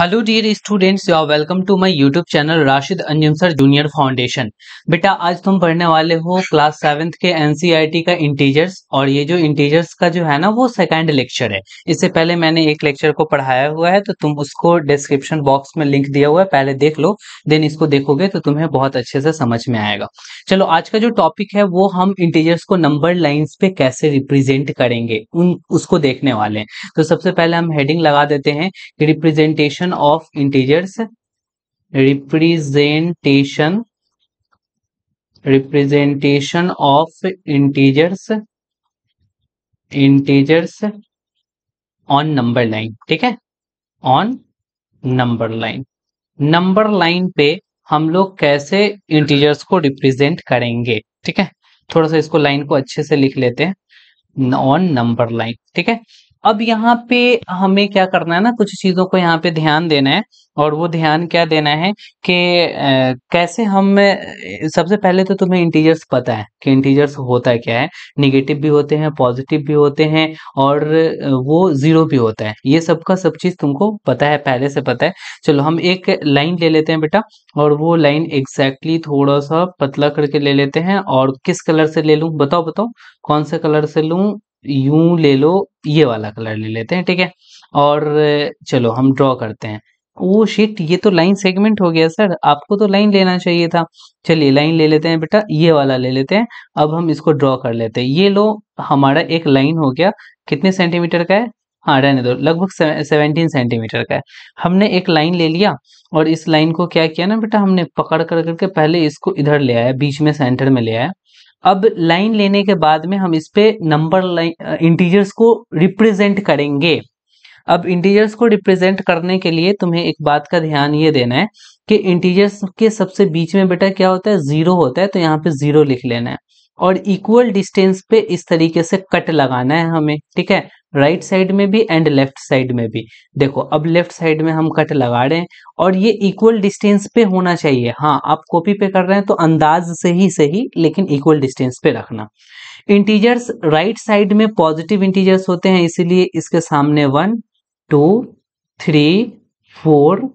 hello dear students you are welcome to my YouTube channel Rashid Anjum sir junior foundation बेटा आज तुम पढ़ने वाले हो क्लास सेवेंथ के एनसीईआरटी e का इंटीजर्स और ये जो इंटीजर्स का जो है ना वो सेकंड लेक्चर है इससे पहले मैंने एक लेक्चर को पढ़ाया हुआ है तो तुम उसको डिस्क्रिप्शन बॉक्स में लिंक दिया हुआ है पहले देख लो देन इसको देखोगे तो तुम्हें बहुत अच्छे से समझ में आएगा चलो आज का जो टॉपिक है वो हम इंटीजर्स को नंबर लाइन्स पे कैसे रिप्रेजेंट करेंगे उन उसको देखने वाले हैं तो सबसे पहले हम हेडिंग लगा देते हैं कि representation representation of integers representation representation of integers integers on number line ठीक है on number line number line पे हम लोग कैसे इंटीजर्स को रिप्रेजेंट करेंगे ठीक है थोड़ा सा इसको लाइन को अच्छे से लिख लेते हैं ऑन नंबर लाइन ठीक है अब यहाँ पे हमें क्या करना है ना कुछ चीजों को यहाँ पे ध्यान देना है और वो ध्यान क्या देना है कि कैसे हम सबसे पहले तो तुम्हें इंटीजर्स पता है कि इंटीजर्स होता है क्या है निगेटिव भी होते हैं पॉजिटिव भी होते हैं और वो जीरो भी होता है ये सबका सब चीज तुमको पता है पहले से पता है चलो हम एक लाइन ले लेते हैं बेटा और वो लाइन एग्जैक्टली थोड़ा सा पतला करके ले लेते हैं और किस कलर से ले लू बताओ बताओ कौन से कलर से लू यूं ले लो ये वाला कलर ले लेते हैं ठीक है और चलो हम ड्रॉ करते हैं वो शीट ये तो लाइन सेगमेंट हो गया सर आपको तो लाइन लेना चाहिए था चलिए लाइन ले लेते हैं बेटा ये वाला ले लेते हैं अब हम इसको ड्रॉ कर लेते हैं ये लो हमारा एक लाइन हो गया कितने सेंटीमीटर का है हाँ रहने दो लगभग सेवनटीन सेंटीमीटर का है हमने एक लाइन ले लिया और इस लाइन को क्या किया ना बेटा हमने पकड़ कर करके पहले इसको इधर ले आया बीच में सेंटर में ले आया अब लाइन लेने के बाद में हम इस पे नंबर लाइन इंटीजर्स को रिप्रेजेंट करेंगे अब इंटीजर्स को रिप्रेजेंट करने के लिए तुम्हें एक बात का ध्यान ये देना है कि इंटीजर्स के सबसे बीच में बेटा क्या होता है जीरो होता है तो यहाँ पे जीरो लिख लेना है और इक्वल डिस्टेंस पे इस तरीके से कट लगाना है हमें ठीक है राइट right साइड में भी एंड लेफ्ट साइड में भी देखो अब लेफ्ट साइड में हम कट लगा रहे हैं और ये इक्वल डिस्टेंस पे होना चाहिए हाँ आप कॉपी पे कर रहे हैं तो अंदाज से ही सही लेकिन इक्वल डिस्टेंस पे रखना इंटीजर्स राइट साइड में पॉजिटिव इंटीजर्स होते हैं इसीलिए इसके सामने one two three four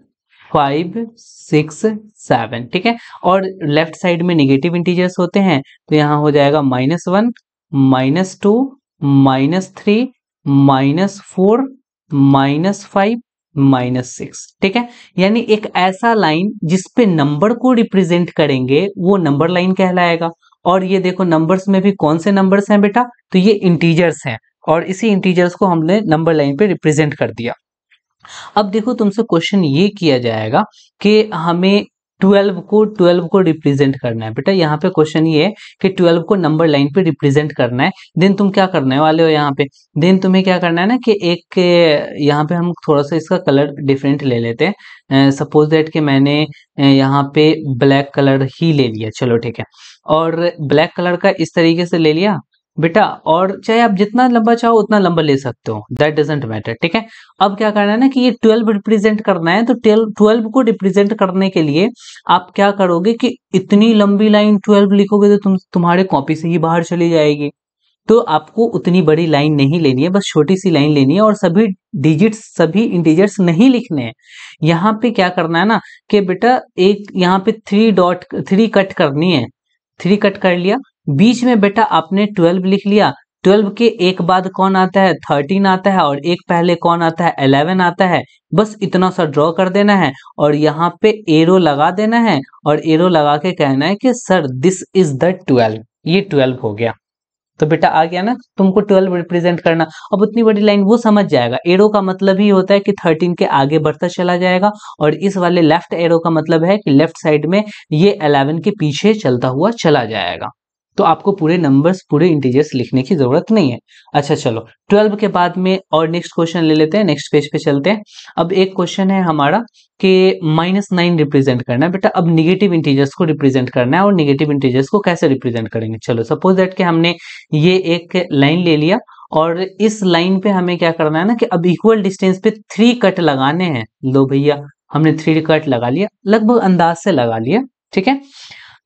five six seven ठीक है और लेफ्ट साइड में निगेटिव इंटीजर्स होते हैं तो यहाँ हो जाएगा minus one minus two minus three minus four minus five minus six ठीक है यानी एक ऐसा लाइन जिसपे नंबर को रिप्रेजेंट करेंगे वो नंबर लाइन कहलाएगा और ये देखो नंबर्स में भी कौन से नंबर्स हैं बेटा तो ये इंटीजर्स हैं और इसी इंटीजर्स को हमने नंबर लाइन पे रिप्रेजेंट कर दिया अब देखो तुमसे क्वेश्चन ये किया जाएगा कि हमें ट्वेल्व को ट्वेल्व को रिप्रेजेंट करना है बेटा यहाँ पे क्वेश्चन ये है कि ट्वेल्व को नंबर लाइन पे रिप्रेजेंट करना है देन तुम क्या करने वाले हो यहाँ पे देन तुम्हें क्या करना है ना कि एक यहाँ पे हम थोड़ा सा इसका कलर डिफरेंट ले लेते हैं सपोज दैट कि मैंने यहाँ पे ब्लैक कलर ही ले लिया चलो ठीक है और ब्लैक कलर का इस तरीके से ले लिया बेटा और चाहे आप जितना लंबा चाहो उतना लंबा ले सकते हो दैट डजेंट मैटर ठीक है अब क्या करना है ना कि ये ट्वेल्व रिप्रेजेंट करना है तो ट्वेल्व को रिप्रेजेंट करने के लिए आप क्या करोगे कि इतनी लंबी लाइन ट्वेल्व लिखोगे तो तुम तुम्हारे कॉपी से ही बाहर चली जाएगी तो आपको उतनी बड़ी लाइन नहीं लेनी है बस छोटी सी लाइन लेनी है और सभी डिजिट्स सभी इंटीजर्स नहीं लिखने हैं यहाँ पे क्या करना है ना कि बेटा एक यहाँ पे थ्री डॉट थ्री कट करनी है थ्री कट कर लिया बीच में बेटा आपने ट्वेल्व लिख लिया ट्वेल्व के एक बाद कौन आता है थर्टीन आता है और एक पहले कौन आता है अलेवन आता है बस इतना सा ड्रॉ कर देना है और यहाँ पे एरो लगा देना है और एरो लगा के कहना है कि sir this is the twelve ये ट्वेल्व हो गया तो बेटा आ गया ना तुमको ट्वेल्व रिप्रेजेंट करना अब उतनी बड़ी लाइन वो समझ जाएगा एरो का मतलब ही होता है कि थर्टीन के आगे बढ़ता चला जाएगा और इस वाले लेफ्ट एरो का मतलब है कि लेफ्ट साइड में ये अलेवन के पीछे चलता हुआ चला जाएगा तो आपको पूरे नंबर्स पूरे इंटीजर्स लिखने की जरूरत नहीं है अच्छा चलो ट्वेल्व के बाद में और नेक्स्ट क्वेश्चन ले लेते हैं नेक्स्ट पेज पे चलते हैं अब एक क्वेश्चन है हमारा कि माइनस नाइन रिप्रेजेंट करना है बेटा अब निगेटिव इंटीजर्स को रिप्रेजेंट करना है और निगेटिव इंटीजर्स को कैसे रिप्रेजेंट करेंगे चलो सपोज दैट कि हमने ये एक लाइन ले लिया और इस लाइन पे हमें क्या करना है ना कि अब इक्वल डिस्टेंस पे थ्री कट लगाने हैं लो भैया हमने थ्री कट लगा लिया लगभग अंदाज से लगा लिया ठीक है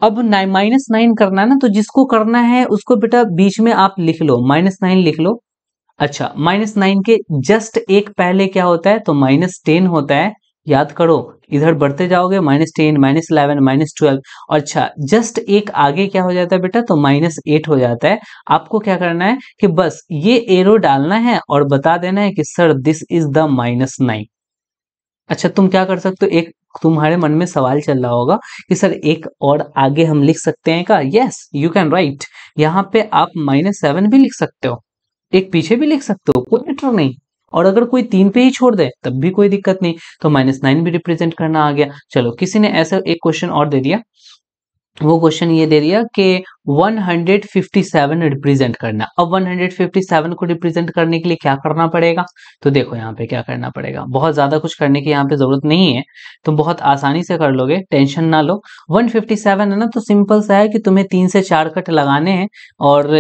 अब माइनस नाइन करना है ना तो जिसको करना है उसको बेटा बीच में आप लिख लो माइनस नाइन लिख लो अच्छा माइनस नाइन के जस्ट एक पहले क्या होता है तो माइनस टेन होता है याद करो इधर बढ़ते जाओगे minus ten minus eleven minus twelve अच्छा जस्ट एक आगे क्या हो जाता है बेटा तो माइनस एट हो जाता है आपको क्या करना है कि बस ये एरो डालना है और बता देना है कि sir this is the minus nine अच्छा तुम क्या कर सकते हो एक तुम्हारे मन में सवाल चल रहा होगा कि सर एक और आगे हम लिख सकते हैं का यस यू कैन राइट यहाँ पे आप माइनस सेवन भी लिख सकते हो एक पीछे भी लिख सकते हो कोई मैटर नहीं और अगर कोई तीन पे ही छोड़ दे तब भी कोई दिक्कत नहीं तो माइनस नाइन भी रिप्रेजेंट करना आ गया चलो किसी ने ऐसा एक क्वेश्चन और दे दिया वो क्वेश्चन ये दे दिया कि 157 रिप्रेजेंट करना अब 157 को रिप्रेजेंट करने के लिए क्या करना पड़ेगा तो देखो यहाँ पे क्या करना पड़ेगा बहुत ज़्यादा कुछ करने की यहाँ पे ज़रूरत नहीं है तुम बहुत आसानी से कर लोगे टेंशन ना लो 157 है ना तो सिंपल सा है कि तुम्हें तीन से चार कट लगाने हैं और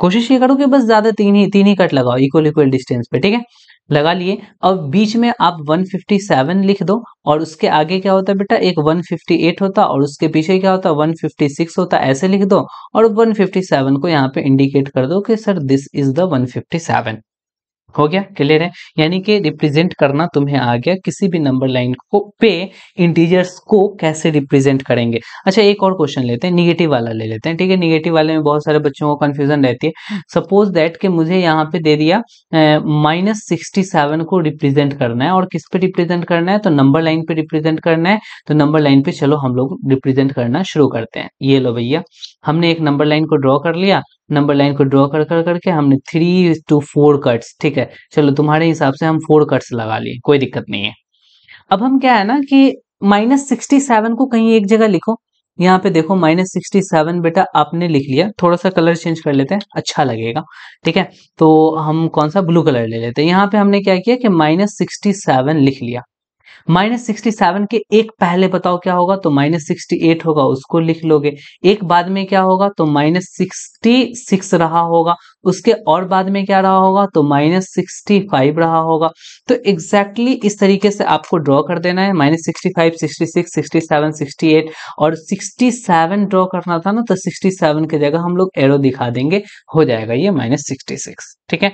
कोशिश ये करो कि बस ज़्यादा तीन ही तीन ही कट लगाओ इक्वल इक्वल डिस्टेंस पे ठीक है लगा लिए अब बीच में आप 157 लिख दो और उसके आगे क्या होता है बेटा एक 158 होता और उसके पीछे क्या होता 156 होता ऐसे लिख दो और 157 को यहाँ पे इंडिकेट कर दो कि सर दिस इज द 157 हो गया क्लियर है यानी कि रिप्रेजेंट करना तुम्हें आ गया किसी भी नंबर लाइन को पे इंटीजर्स को कैसे रिप्रेजेंट करेंगे अच्छा एक और क्वेश्चन लेते हैं निगेटिव वाला ले लेते हैं ठीक है निगेटिव वाले में बहुत सारे बच्चों को कंफ्यूजन रहती है सपोज दैट कि मुझे यहाँ पे दे दिया माइनस सिक्सटी सेवन को रिप्रेजेंट करना है और किस पे रिप्रेजेंट करना है तो नंबर लाइन पे रिप्रेजेंट करना है तो नंबर लाइन पे चलो हम लोग रिप्रेजेंट करना शुरू करते हैं ये लो भैया हमने एक नंबर लाइन को ड्रॉ कर लिया नंबर लाइन को ड्रॉ कर कर करके हमने थ्री टू फोर कट्स ठीक है चलो तुम्हारे हिसाब से हम फोर कट्स लगा लिए कोई दिक्कत नहीं है अब हम क्या है ना कि माइनस सिक्सटी सेवन को कहीं एक जगह लिखो यहाँ पे देखो माइनस सिक्सटी सेवन बेटा आपने लिख लिया थोड़ा सा कलर चेंज कर लेते हैं अच्छा लगेगा ठीक है तो हम कौन सा ब्लू कलर ले लेते हैं यहाँ पे हमने क्या किया कि माइनस सिक्सटी सेवन लिख लिया माइनस सिक्सटी सेवन के एक पहले बताओ क्या होगा तो माइनस सिक्सटी एट होगा उसको लिख लोगे एक बाद में क्या होगा तो माइनस सिक्सटी सिक्स रहा होगा उसके और बाद में क्या रहा होगा तो माइनस सिक्सटी फाइव रहा होगा तो एग्जैक्टली exactly इस तरीके से आपको ड्रॉ कर देना है minus sixty five sixty six sixty seven sixty eight और सिक्सटी सेवन ड्रॉ करना था ना तो सिक्सटी सेवन की जगह हम लोग एरो दिखा देंगे हो जाएगा ये माइनस सिक्सटी सिक्स ठीक है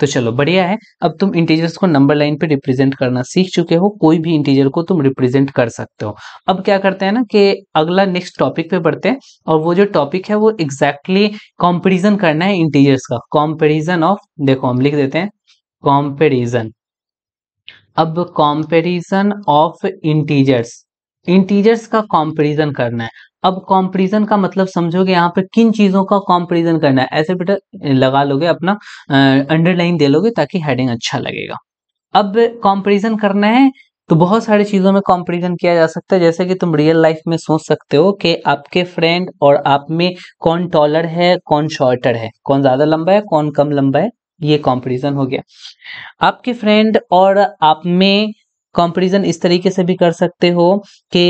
तो चलो बढ़िया है अब तुम इंटीजर्स को नंबर लाइन पे रिप्रेजेंट करना सीख चुके हो कोई भी इंटीजर को तुम रिप्रेजेंट कर सकते हो अब क्या करते हैं ना कि अगला नेक्स्ट टॉपिक पे बढ़ते हैं और वो जो टॉपिक है वो एग्जैक्टली exactly कॉम्पेरिजन करना है इंटीजर्स का कॉम्पेरिजन ऑफ देखो हम लिख देते हैं कॉम्पेरिजन अब कॉम्पेरिजन ऑफ इंटीजर्स इंटीजर्स का कॉम्पेरिजन करना है अब कॉम्पेरिजन का मतलब समझोगे यहाँ पर किन चीजों का कॉम्पेरिजन करना है ऐसे बेटा लगा लोगे अपना अंडरलाइन दे लोगे ताकि हेडिंग अच्छा लगेगा अब कॉम्पेरिजन करना है तो बहुत सारे चीजों में कॉम्पेरिजन किया जा सकता है जैसे कि तुम रियल लाइफ में सोच सकते हो कि आपके फ्रेंड और आप में कौन टॉलर है कौन शॉर्टर है कौन ज्यादा लंबा है कौन कम लंबा है ये कॉम्पेरिजन हो गया आपके फ्रेंड और आप में कॉम्पेरिजन इस तरीके से भी कर सकते हो कि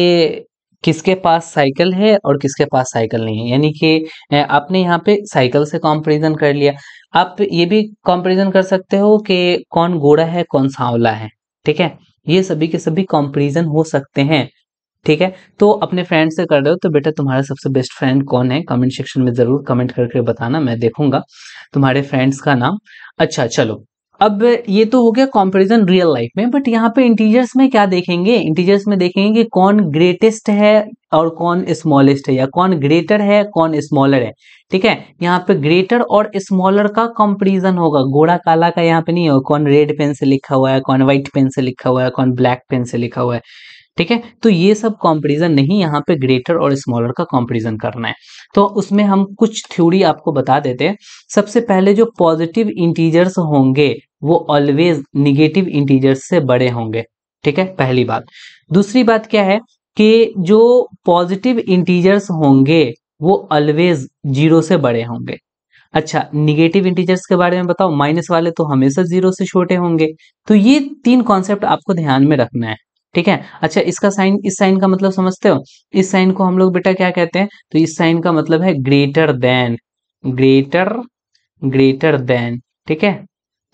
किसके पास साइकिल है और किसके पास साइकिल नहीं है यानी कि आपने यहाँ पे साइकिल से कॉम्पेरिजन कर लिया आप ये भी कॉम्पेरिजन कर सकते हो कि कौन गोरा है कौन सांवला है ठीक है ये सभी के सभी कॉम्पेरिजन हो सकते हैं ठीक है तो अपने फ्रेंड से कर रहे हो तो बेटा तुम्हारा सबसे बेस्ट फ्रेंड कौन है कमेंट सेक्शन में जरूर कमेंट करके बताना मैं देखूंगा तुम्हारे फ्रेंड्स का नाम अच्छा चलो अब ये तो हो गया कंपैरिजन रियल लाइफ में बट यहाँ पे इंटीजर्स में क्या देखेंगे इंटीजर्स में देखेंगे कि कौन ग्रेटेस्ट है और कौन स्मॉलेस्ट है या कौन ग्रेटर है कौन स्मॉलर है ठीक है यहाँ पे ग्रेटर और स्मॉलर का कॉम्पेरिजन होगा घोड़ा काला का यहाँ पे नहीं होगा कौन रेड पेन से लिखा हुआ है कौन व्हाइट पेन से लिखा हुआ है कौन ब्लैक पेन से लिखा हुआ है ठीक है तो ये सब कंपैरिजन नहीं यहाँ पे ग्रेटर और स्मॉलर का कंपैरिजन करना है तो उसमें हम कुछ थ्योरी आपको बता देते हैं सबसे पहले जो पॉजिटिव इंटीजर्स होंगे वो ऑलवेज निगेटिव इंटीजर्स से बड़े होंगे ठीक है पहली बात दूसरी बात क्या है कि जो पॉजिटिव इंटीजर्स होंगे वो ऑलवेज जीरो से बड़े होंगे अच्छा निगेटिव इंटीजर्स के बारे में बताओ माइनस वाले तो हमेशा जीरो से छोटे होंगे तो ये तीन कॉन्सेप्ट आपको ध्यान में रखना है ठीक है अच्छा इसका साइन इस साइन का मतलब समझते हो इस साइन को हम लोग बेटा क्या कहते हैं तो इस साइन का मतलब है greater than greater greater than ठीक है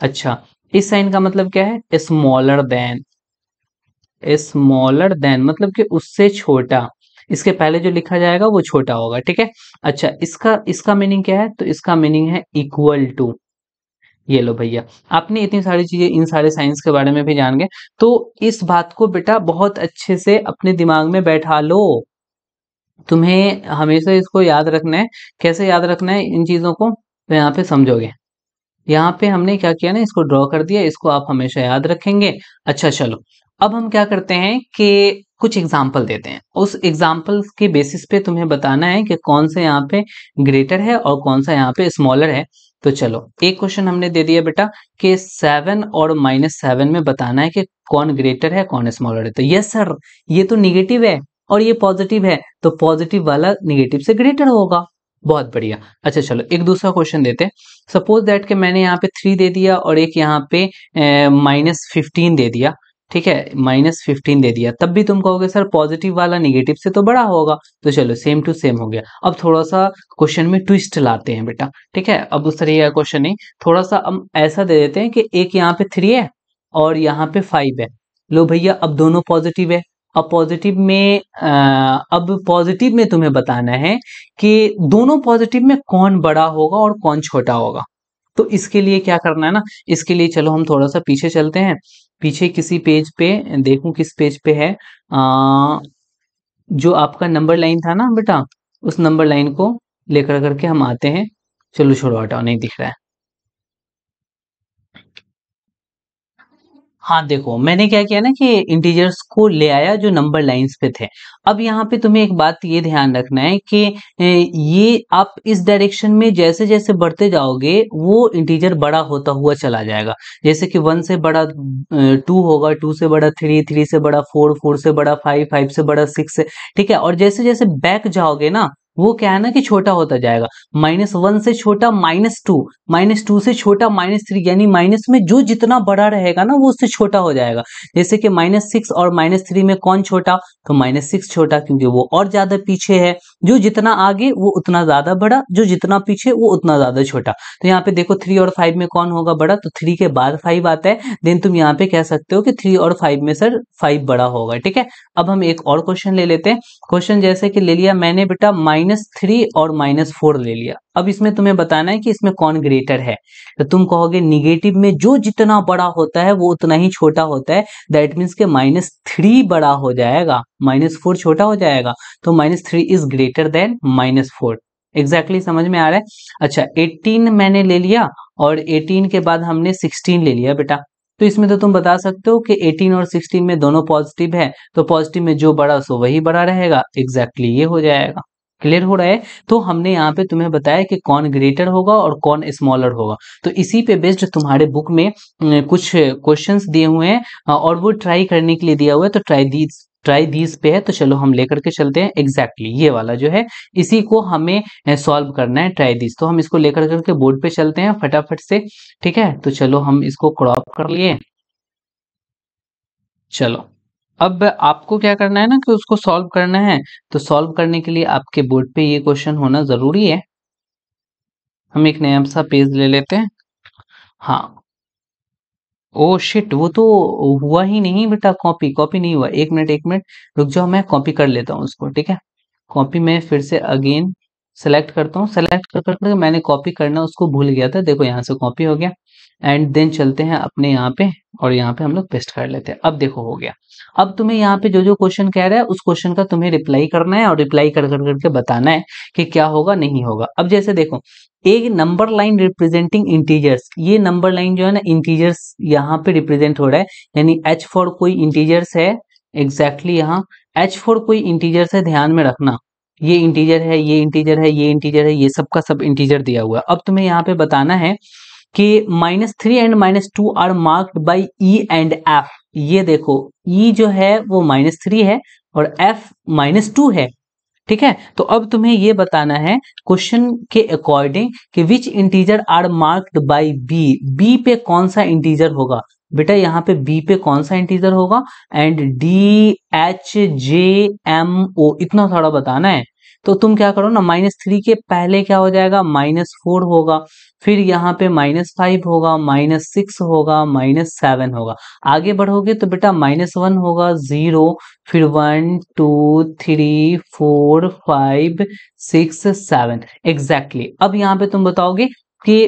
अच्छा इस साइन का मतलब क्या है स्मॉलर देन स्मॉलर देन मतलब कि उससे छोटा इसके पहले जो लिखा जाएगा वो छोटा होगा ठीक है अच्छा इसका इसका मीनिंग क्या है तो इसका मीनिंग है इक्वल टू ये लो भैया आपने इतनी सारी चीजें इन सारे साइंस के बारे में भी जान गए तो इस बात को बेटा बहुत अच्छे से अपने दिमाग में बैठा लो तुम्हें हमेशा इसको याद रखना है कैसे याद रखना है इन चीजों को तो यहाँ पे समझोगे यहाँ पे हमने क्या किया ना इसको ड्रॉ कर दिया इसको आप हमेशा याद रखेंगे अच्छा चलो अब हम क्या करते हैं कि कुछ एग्जाम्पल देते हैं उस एग्जाम्पल के बेसिस पे तुम्हें बताना है कि कौन सा यहाँ पे ग्रेटर है और कौन सा यहाँ पे स्मॉलर है तो चलो एक क्वेश्चन हमने दे दिया बेटा कि सेवन और माइनस सेवन में बताना है कि कौन ग्रेटर है कौन स्मॉलर है तो यस सर ये तो निगेटिव है और ये पॉजिटिव है तो पॉजिटिव वाला निगेटिव से ग्रेटर होगा बहुत बढ़िया अच्छा चलो एक दूसरा क्वेश्चन देते हैं सपोज दैट के मैंने यहाँ पे थ्री दे दिया और एक यहाँ पे माइनस फिफ्टीन दे दिया ठीक है माइनस फिफ्टीन दे दिया तब भी तुम कहोगे सर पॉजिटिव वाला निगेटिव से तो बड़ा होगा तो चलो सेम टू सेम हो गया अब थोड़ा सा क्वेश्चन में ट्विस्ट लाते हैं बेटा ठीक है अब उस तरीके का क्वेश्चन नहीं थोड़ा सा हम ऐसा दे देते हैं कि एक यहाँ पे थ्री है और यहाँ पे फाइव है लो भैया अब दोनों पॉजिटिव है अब पॉजिटिव में आ, अब पॉजिटिव में तुम्हें बताना है कि दोनों पॉजिटिव में कौन बड़ा होगा और कौन छोटा होगा तो इसके लिए क्या करना है ना इसके लिए चलो हम थोड़ा सा पीछे चलते हैं पीछे किसी पेज पे देखूं किस पेज पे है आ, जो आपका नंबर लाइन था ना बेटा उस नंबर लाइन को लेकर करके हम आते हैं चलो छोड़ो हटाओ नहीं दिख रहा है हाँ देखो मैंने क्या किया ना कि इंटीजर्स को ले आया जो नंबर लाइंस पे थे अब यहाँ पे तुम्हें एक बात ये ध्यान रखना है कि ये आप इस डायरेक्शन में जैसे जैसे बढ़ते जाओगे वो इंटीजर बड़ा होता हुआ चला जाएगा जैसे कि वन से बड़ा टू होगा टू से बड़ा थ्री थ्री से बड़ा फोर फोर से बड़ा फाइव फाइव से बड़ा सिक्स ठीक है और जैसे जैसे बैक जाओगे ना वो क्या है ना कि छोटा होता जाएगा माइनस वन से छोटा माइनस टू माइनस टू से छोटा माइनस थ्री यानी माइनस में जो जितना बड़ा रहेगा ना वो उससे छोटा हो जाएगा जैसे कि माइनस सिक्स और माइनस थ्री में कौन छोटा तो माइनस सिक्स छोटा क्योंकि वो और ज्यादा पीछे है जो जितना आगे वो उतना ज्यादा बड़ा जो जितना पीछे वो उतना ज्यादा छोटा तो यहाँ पे देखो थ्री और फाइव में कौन होगा बड़ा तो थ्री के बाद फाइव आता है देन तुम यहाँ पे कह सकते हो कि थ्री और फाइव में सर फाइव बड़ा होगा ठीक है अब हम एक और क्वेश्चन ले लेते हैं क्वेश्चन जैसे कि ले लिया मैंने बेटा माइनस माइनस थ्री और माइनस फोर ले लिया अब इसमें तुम्हें बताना है कि इसमें कौन ग्रेटर है तो तुम कहोगे निगेटिव में जो जितना बड़ा होता है वो उतना ही छोटा होता है दैट मीन्स के माइनस थ्री बड़ा हो जाएगा माइनस फोर छोटा हो जाएगा तो minus three is greater than minus four exactly exactly समझ में आ रहा है अच्छा एटीन मैंने ले लिया और एटीन के बाद हमने सिक्सटीन ले लिया बेटा तो इसमें तो तुम बता सकते हो कि 18 और 16 में दोनों पॉजिटिव है तो पॉजिटिव में जो बड़ा सो वही बड़ा रहेगा एग्जैक्टली exactly ये हो जाएगा क्लियर हो रहा है तो हमने यहाँ पे तुम्हें बताया कि कौन ग्रेटर होगा और कौन स्मॉलर होगा तो इसी पे बेस्ड तुम्हारे बुक में कुछ क्वेश्चन दिए हुए हैं और वो ट्राई करने के लिए दिया हुआ है तो ट्राई दीज ट्राई दीज पे है तो चलो हम लेकर के चलते हैं एग्जैक्टली exactly, ये वाला जो है इसी को हमें सॉल्व करना है ट्राई दीज तो हम इसको लेकर करके बोर्ड पे चलते हैं फटाफट से ठीक है तो चलो हम इसको क्रॉप कर लिए चलो अब आपको क्या करना है ना कि उसको सॉल्व करना है तो सॉल्व करने के लिए आपके बोर्ड पे ये क्वेश्चन होना जरूरी है हम एक नया सा पेज ले लेते हैं हाँ ओ oh शिट वो तो हुआ ही नहीं बेटा कॉपी कॉपी नहीं हुआ एक मिनट एक मिनट रुक जाओ मैं कॉपी कर लेता हूँ उसको ठीक है कॉपी में फिर से अगेन सेलेक्ट करता हूँ सेलेक्ट कर कर मैंने कॉपी करना उसको भूल गया था देखो यहाँ से कॉपी हो गया एंड देन चलते हैं अपने यहाँ पे और यहाँ पे हम लोग पेस्ट कर लेते हैं अब देखो हो गया अब तुम्हें यहाँ पे जो जो क्वेश्चन कह रहा है उस क्वेश्चन का तुम्हें रिप्लाई करना है और रिप्लाई कर कर करके बताना है कि क्या होगा नहीं होगा अब जैसे देखो एक नंबर लाइन रिप्रेजेंटिंग इंटीजर्स ये नंबर लाइन जो है ना इंटीजर्स यहाँ पे रिप्रेजेंट हो रहा है यानी एच फोर कोई इंटीजर्स है एग्जैक्टली यहाँ एच फोर कोई इंटीजर्स है ध्यान में रखना ये इंटीजर है ये इंटीजर है ये इंटीजर है ये सबका सब इंटीजर दिया हुआ है अब तुम्हें यहाँ पे बताना है कि minus three and minus two are marked by E and F ये देखो ई e जो है वो माइनस थ्री है और एफ माइनस टू है ठीक है तो अब तुम्हें ये बताना है क्वेश्चन के अकॉर्डिंग कि which integer are marked by B B पे कौन सा इंटीजर होगा बेटा यहाँ पे बी पे कौन सा इंटीजर होगा and D H J M O इतना थोड़ा बताना है तो तुम क्या करो ना माइनस थ्री के पहले क्या हो जाएगा माइनस फोर होगा फिर यहाँ पे माइनस फाइव होगा माइनस सिक्स होगा माइनस सेवन होगा आगे बढ़ोगे तो बेटा माइनस वन होगा जीरो फिर one two three four five six seven exactly अब यहाँ पे तुम बताओगे कि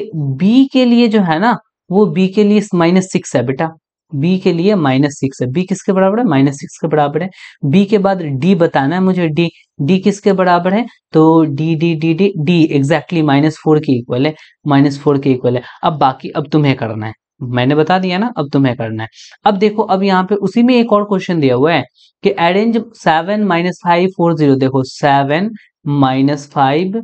बी के लिए जो है ना वो बी के लिए माइनस सिक्स है बेटा बी के लिए माइनस सिक्स है बी किसके बराबर है माइनस सिक्स के बराबर है बी के बाद डी बताना है मुझे डी डी किसके बराबर है तो D D D D D exactly minus four के इक्वल है माइनस फोर के इक्वल है अब बाकी अब तुम्हें करना है मैंने बता दिया ना अब तुम्हें करना है अब देखो अब यहाँ पे उसी में एक और क्वेश्चन दिया हुआ है कि arrange seven minus five four zero देखो seven minus five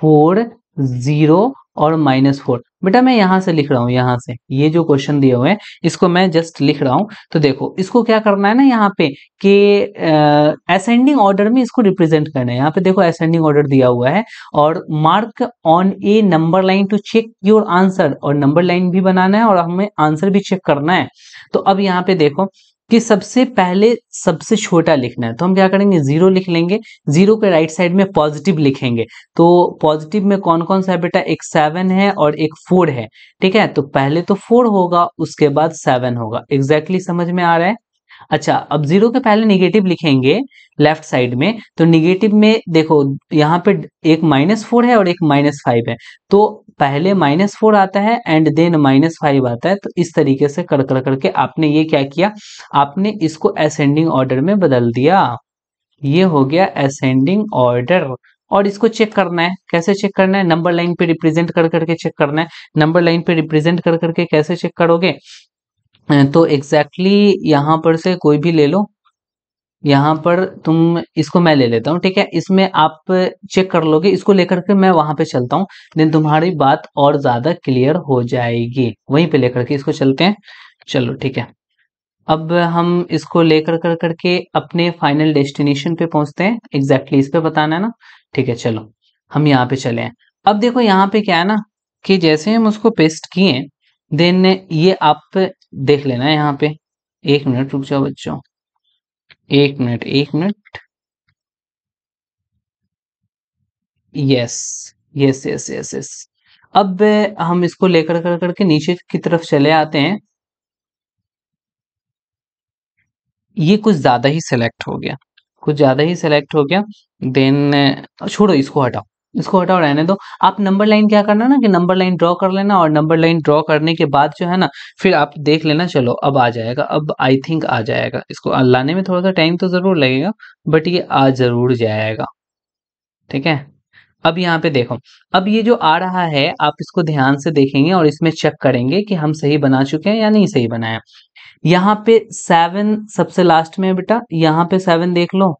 four zero और माइनस फोर बेटा मैं यहां से लिख रहा हूँ यहां से ये जो क्वेश्चन दिए हुए हैं इसको मैं जस्ट लिख रहा हूं तो देखो इसको क्या करना है ना यहाँ पे कि असेंडिंग ऑर्डर में इसको रिप्रेजेंट करना है यहाँ पे देखो असेंडिंग ऑर्डर दिया हुआ है और mark on a number line to check your answer और नंबर लाइन भी बनाना है और हमें आंसर भी चेक करना है तो अब यहाँ पे देखो कि सबसे पहले सबसे छोटा लिखना है तो हम क्या करेंगे जीरो लिख लेंगे जीरो के राइट साइड में पॉजिटिव लिखेंगे तो पॉजिटिव में कौन कौन सा है बेटा एक सेवन है और एक फोर है ठीक है तो पहले तो फोर होगा उसके बाद सेवन होगा एग्जैक्टली exactly समझ में आ रहा है अच्छा अब जीरो के पहले निगेटिव लिखेंगे लेफ्ट साइड में तो निगेटिव में देखो यहाँ पे एक माइनस फोर है और एक माइनस फाइव है तो पहले माइनस फोर आता है एंड देन माइनस फाइव आता है तो इस तरीके से कर कर करके आपने ये क्या किया आपने इसको असेंडिंग ऑर्डर में बदल दिया ये हो गया असेंडिंग ऑर्डर और इसको चेक करना है कैसे चेक करना है नंबर लाइन पे रिप्रेजेंट कर करके चेक करना है नंबर लाइन पे रिप्रेजेंट कर करके कैसे चेक करोगे तो एग्जैक्टली exactly यहाँ पर से कोई भी ले लो यहाँ पर तुम इसको मैं ले लेता हूँ ठीक है इसमें आप चेक कर लोगे इसको लेकर के मैं वहां पे चलता हूँ दिन तुम्हारी बात और ज्यादा क्लियर हो जाएगी वहीं पे लेकर के इसको चलते हैं चलो ठीक है अब हम इसको लेकर कर करके अपने फाइनल डेस्टिनेशन पे पहुंचते हैं एग्जैक्टली exactly इस पे बताना है ना ठीक है चलो हम यहाँ पे चले हैं अब देखो यहाँ पे क्या है ना कि जैसे हम उसको पेस्ट किए देन ये आप देख लेना है यहाँ पे एक मिनट रुक जाओ बच्चों एक मिनट एक minute yes yes yes yes yes अब हम इसको लेकर कर करके नीचे की तरफ चले आते हैं ये कुछ ज्यादा ही सिलेक्ट हो गया कुछ ज्यादा ही सिलेक्ट हो गया देन छोड़ो इसको हटाओ इसको हटाओ रहने दो आप नंबर लाइन क्या करना ना कि नंबर लाइन ड्रॉ कर लेना और नंबर लाइन ड्रॉ करने के बाद जो है ना फिर आप देख लेना चलो अब आ जाएगा अब आई थिंक आ जाएगा इसको लाने में थोड़ा सा टाइम तो ज़रूर लगेगा बट ये आ ज़रूर जाएगा ठीक है अब यहाँ पे देखो अब ये जो आ रहा है आप इसको ध्यान से देखेंगे और इसमें चेक करेंगे कि हम सही बना चुके हैं या नहीं सही बनाया यहाँ पे सेवन सबसे लास्ट में बेटा यहाँ पे सेवन देख लो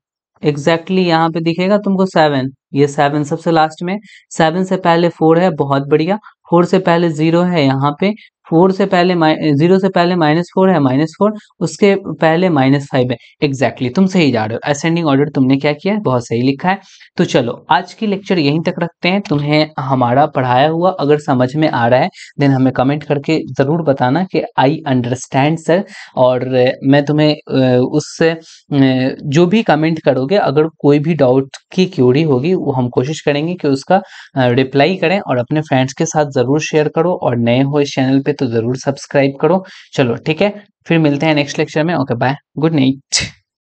एग्जैक्टली exactly यहाँ पे दिखेगा तुमको सेवन ये सेवन सबसे लास्ट में सेवन से पहले फोर है बहुत बढ़िया फोर से पहले जीरो है यहाँ पे फोर से पहले जीरो से पहले माइनस फोर है माइनस फोर उसके पहले माइनस फाइव है एग्जैक्टली exactly, तुम सही जा रहे हो असेंडिंग ऑर्डर तुमने क्या किया है बहुत सही लिखा है तो चलो आज की लेक्चर यहीं तक रखते हैं तुम्हें हमारा पढ़ाया हुआ अगर समझ में आ रहा है देन हमें कमेंट करके ज़रूर बताना कि आई अंडरस्टैंड सर और मैं तुम्हें उससे जो भी कमेंट करोगे अगर कोई भी डाउट की क्यूरी होगी वो हम कोशिश करेंगे कि उसका रिप्लाई करें और अपने फ्रेंड्स के साथ ज़रूर शेयर करो और नए हो इस चैनल पे तो ज़रूर सब्सक्राइब करो चलो ठीक है फिर मिलते हैं नेक्स्ट लेक्चर में ओके बाय गुड नाइट